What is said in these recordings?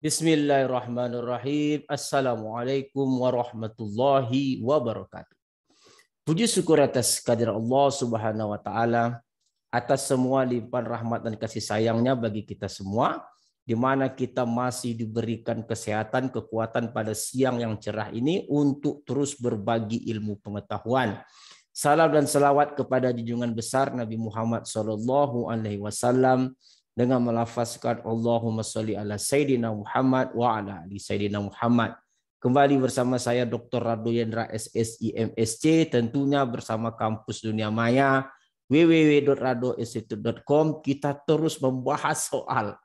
Bismillahirrahmanirrahim. Assalamualaikum warahmatullahi wabarakatuh. Puji syukur atas kadir Allah Subhanahu wa taala atas semua limpahan rahmat dan kasih sayangnya bagi kita semua di mana kita masih diberikan kesehatan, kekuatan pada siang yang cerah ini untuk terus berbagi ilmu pengetahuan. Salam dan selawat kepada junjungan besar Nabi Muhammad sallallahu alaihi wasallam dengan melafazkan Allahumma salli ala Sayyidina Muhammad wa ala ali Sayyidina Muhammad. Kembali bersama saya Dr. Rado Yendra SSIMSC tentunya bersama kampus dunia maya www.radoinstitute.com kita terus membahas soal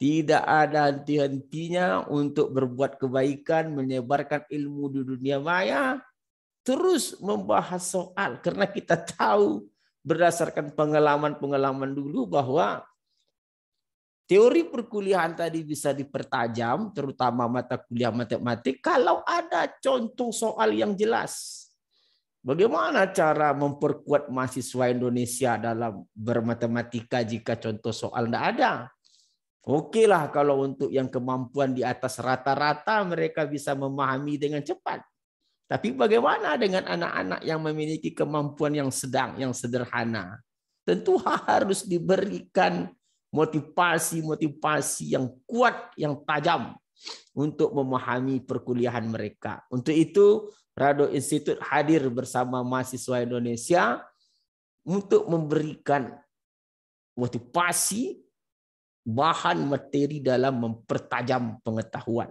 tidak ada henti-hentinya untuk berbuat kebaikan, menyebarkan ilmu di dunia maya, terus membahas soal karena kita tahu berdasarkan pengalaman-pengalaman dulu bahwa teori perkuliahan tadi bisa dipertajam, terutama mata kuliah matematik, kalau ada contoh soal yang jelas. Bagaimana cara memperkuat mahasiswa Indonesia dalam bermatematika jika contoh soal tidak ada? Oke lah kalau untuk yang kemampuan di atas rata-rata mereka bisa memahami dengan cepat. Tapi bagaimana dengan anak-anak yang memiliki kemampuan yang sedang, yang sederhana? Tentu harus diberikan motivasi-motivasi yang kuat, yang tajam untuk memahami perkuliahan mereka. Untuk itu, Rado Institute hadir bersama mahasiswa Indonesia untuk memberikan motivasi, bahan materi dalam mempertajam pengetahuan.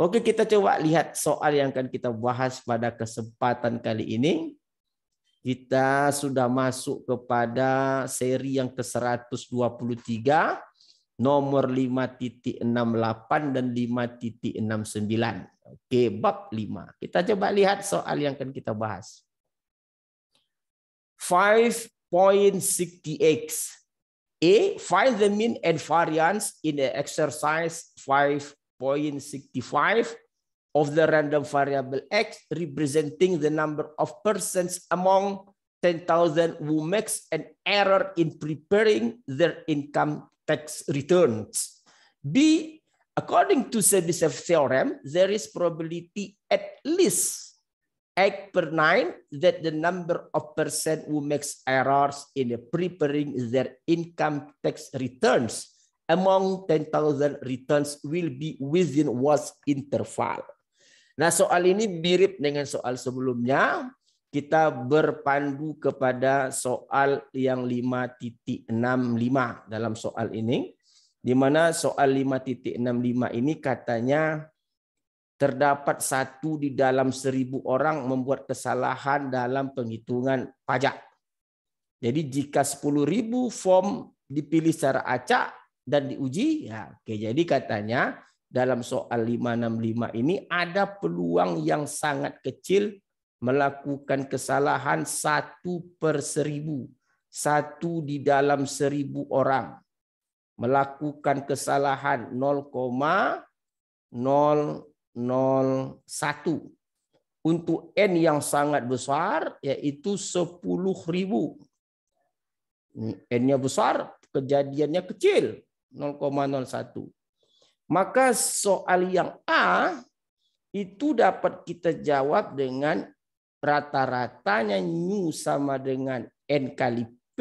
Oke, kita coba lihat soal yang akan kita bahas pada kesempatan kali ini. Kita sudah masuk kepada seri yang ke-123, nomor 5.68 dan 5.69. Oke, bab 5. Kita coba lihat soal yang akan kita bahas. 5.60x. A. Find the mean and variance in the exercise 5.65 of the random variable X representing the number of persons among 10,000 who makes an error in preparing their income tax returns. B, according to Sebisev theorem, there is probability at least 8 per 9 that the number of persons who makes errors in preparing their income tax returns among 10,000 returns will be within what interval. Nah, soal ini mirip dengan soal sebelumnya. Kita berpandu kepada soal yang 5.65 dalam soal ini. Di mana soal 5.65 ini katanya terdapat satu di dalam seribu orang membuat kesalahan dalam penghitungan pajak. Jadi jika 10.000 form dipilih secara acak dan diuji, ya, oke. Jadi katanya dalam soal 565 ini ada peluang yang sangat kecil melakukan kesalahan satu per seribu. Satu di dalam seribu orang. Melakukan kesalahan 0,001 untuk n yang sangat besar yaitu 10.000. N-nya besar, kejadiannya kecil, 0,01. Maka soal yang A itu dapat kita jawab dengan rata-ratanya nu sama dengan n kali p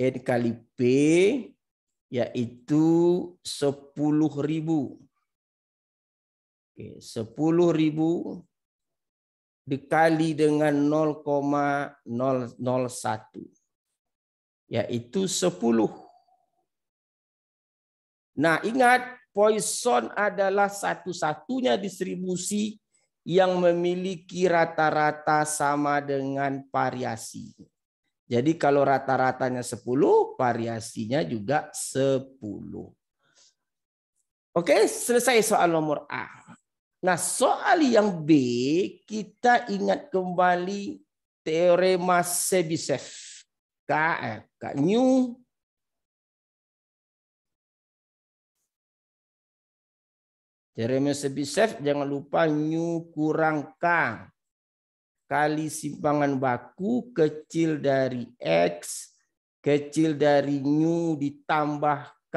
n kali p yaitu 10.000 Oke, 10.000 dikali dengan 0,001 yaitu 10 Nah ingat Poisson adalah satu-satunya distribusi yang memiliki rata-rata sama dengan variasi. Jadi kalau rata-ratanya 10, variasinya juga 10. Oke, selesai soal nomor A. Nah, soal yang B, kita ingat kembali teorema Chebyshev. K, eh, K, new Jeremy Sebisef jangan lupa nyu kurang K kali simpangan baku kecil dari X kecil dari nyu ditambah K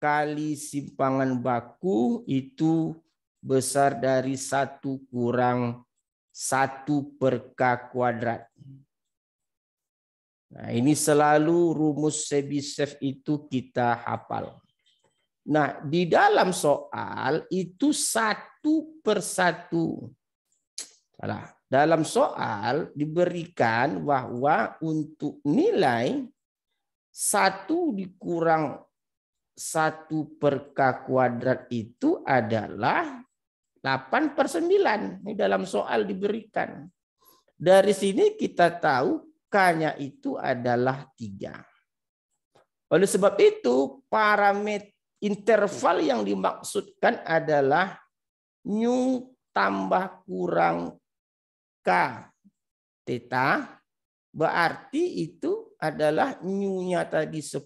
kali simpangan baku itu besar dari satu kurang satu per K kuadrat. Nah, ini selalu rumus Sebisef itu kita hafal. Nah, di dalam soal itu satu persatu. Salah. Dalam soal diberikan bahwa untuk nilai satu dikurang satu per K kuadrat itu adalah 8 per 9. Ini dalam soal diberikan. Dari sini kita tahu K-nya itu adalah 3. Oleh sebab itu parameter interval yang dimaksudkan adalah nyu tambah kurang k theta berarti itu adalah nyunya tadi 10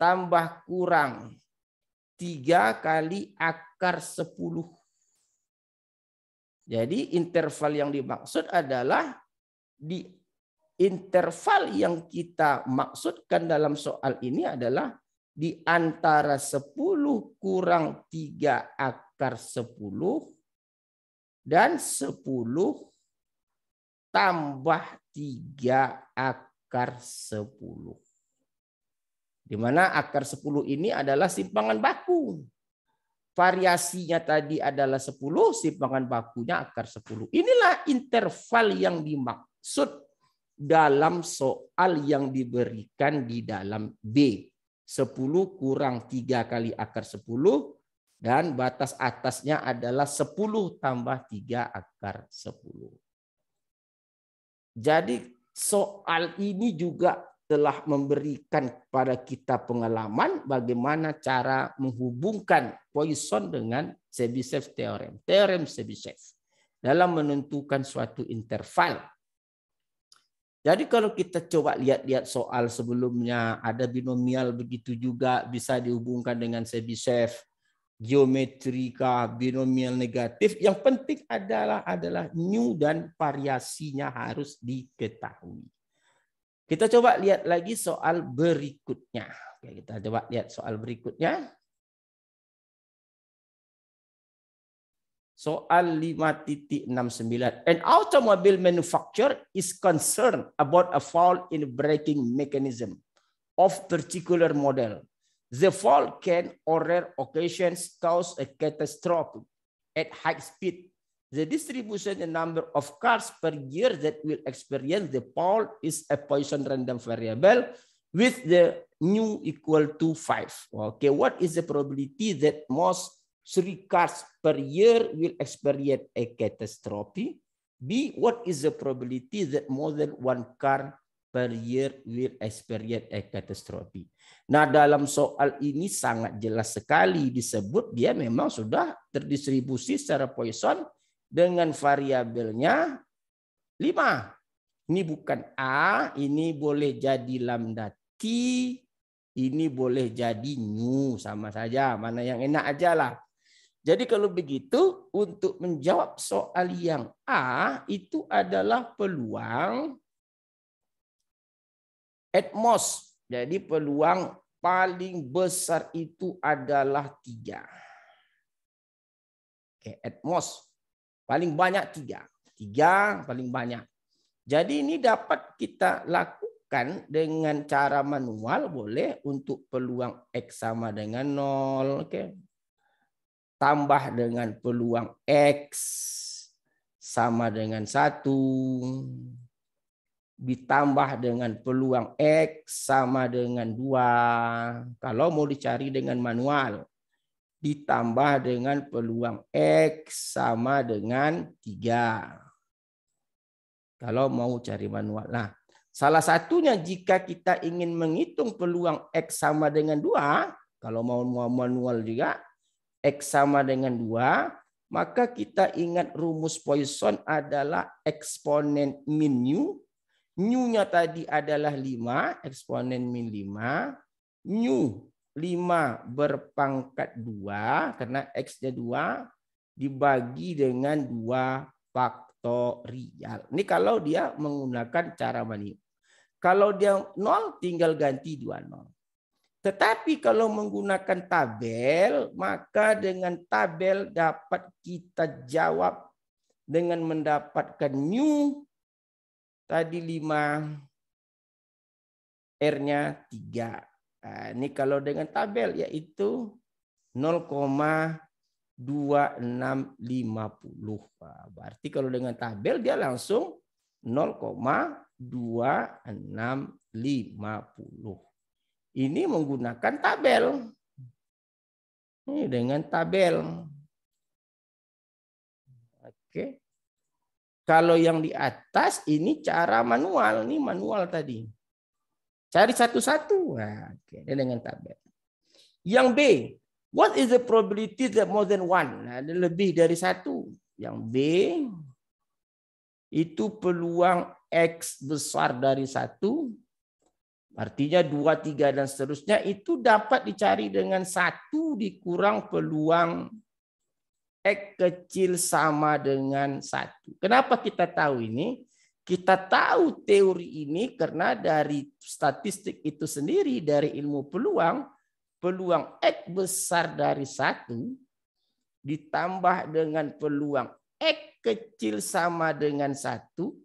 tambah kurang 3 kali akar 10. Jadi interval yang dimaksud adalah di interval yang kita maksudkan dalam soal ini adalah di antara 10 kurang 3 akar 10 dan 10 tambah 3 akar 10. Di mana akar 10 ini adalah simpangan baku. Variasinya tadi adalah 10, simpangan bakunya akar 10. Inilah interval yang dimaksud dalam soal yang diberikan di dalam B. 10 kurang 3 kali akar 10 dan batas atasnya adalah 10 tambah 3 akar 10. Jadi soal ini juga telah memberikan kepada kita pengalaman bagaimana cara menghubungkan Poisson dengan Chebyshev teorem, teorem Chebyshev dalam menentukan suatu interval jadi kalau kita coba lihat-lihat soal sebelumnya, ada binomial begitu juga bisa dihubungkan dengan sebisef geometrika, binomial negatif. Yang penting adalah adalah new dan variasinya harus diketahui. Kita coba lihat lagi soal berikutnya. kita coba lihat soal berikutnya. So al 5.69. An automobile manufacturer is concerned about a fault in braking mechanism of particular model. The fault can on rare occasions cause a catastrophe at high speed. The distribution and number of cars per year that will experience the fault is a Poisson random variable with the new equal to 5. Okay, what is the probability that most three cars per year will experience a catastrophe. B, what is the probability that more than one car per year will experience a catastrophe? Nah, dalam soal ini sangat jelas sekali disebut dia memang sudah terdistribusi secara Poisson dengan variabelnya 5. Ini bukan A, ini boleh jadi lambda T, ini boleh jadi nu sama saja, mana yang enak aja lah. Jadi kalau begitu untuk menjawab soal yang A itu adalah peluang at most. Jadi peluang paling besar itu adalah tiga. Oke, at most. Paling banyak tiga. Tiga paling banyak. Jadi ini dapat kita lakukan dengan cara manual boleh untuk peluang X sama dengan 0. Oke, tambah dengan peluang X sama dengan satu ditambah dengan peluang X sama dengan dua kalau mau dicari dengan manual ditambah dengan peluang X sama dengan tiga kalau mau cari manual. Nah, salah satunya jika kita ingin menghitung peluang X sama dengan dua kalau mau manual juga X sama dengan 2, maka kita ingat rumus Poisson adalah eksponen min nu. Nu-nya tadi adalah 5, eksponen min 5. Nu 5 berpangkat 2, karena X-nya 2, dibagi dengan 2 faktorial. Ini kalau dia menggunakan cara mani. Kalau dia 0, tinggal ganti 2 0. Tetapi kalau menggunakan tabel, maka dengan tabel dapat kita jawab dengan mendapatkan new tadi 5 R-nya 3. Ah, ini kalau dengan tabel yaitu 0,2650. Ah, berarti kalau dengan tabel dia langsung 0,2650 ini menggunakan tabel. Ini dengan tabel. Oke. Kalau yang di atas ini cara manual, ini manual tadi. Cari satu-satu. Nah, oke, ini dengan tabel. Yang B, what is the probability that more than one? Nah, ada lebih dari satu. Yang B itu peluang X besar dari satu Artinya dua tiga dan seterusnya itu dapat dicari dengan satu dikurang peluang X kecil sama dengan satu. Kenapa kita tahu ini? Kita tahu teori ini karena dari statistik itu sendiri, dari ilmu peluang, peluang X besar dari satu ditambah dengan peluang X kecil sama dengan satu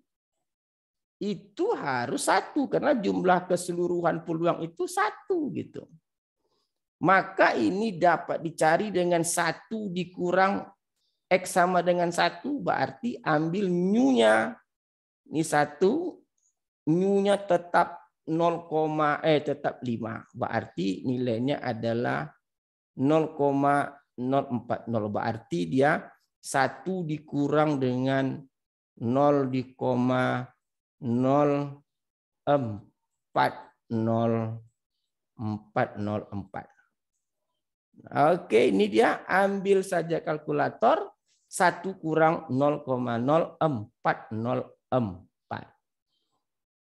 itu harus satu karena jumlah keseluruhan peluang itu satu gitu. Maka ini dapat dicari dengan satu dikurang X sama dengan satu berarti ambil nyunya Ini satu, nyunya nya tetap 0, eh tetap 5. Berarti nilainya adalah 0,040. Berarti dia satu dikurang dengan 0, 404. Oke, ini dia ambil saja kalkulator 1 kurang 0,0404.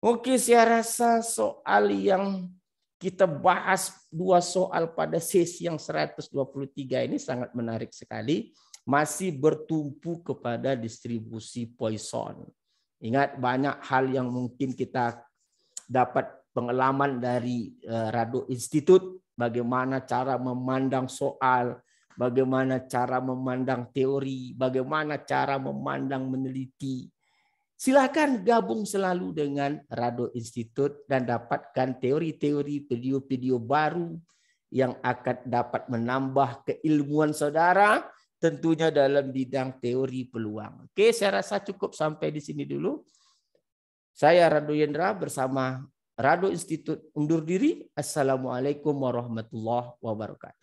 Oke, saya rasa soal yang kita bahas dua soal pada sesi yang 123 ini sangat menarik sekali. Masih bertumpu kepada distribusi Poisson. Ingat banyak hal yang mungkin kita dapat pengalaman dari eh, Radu Institute, bagaimana cara memandang soal, bagaimana cara memandang teori, bagaimana cara memandang meneliti. Silakan gabung selalu dengan Radu Institute dan dapatkan teori-teori, video-video baru yang akan dapat menambah keilmuan saudara tentunya dalam bidang teori peluang. Oke, saya rasa cukup sampai di sini dulu. Saya Radu Yendra bersama Radu Institut undur diri. Assalamualaikum warahmatullahi wabarakatuh.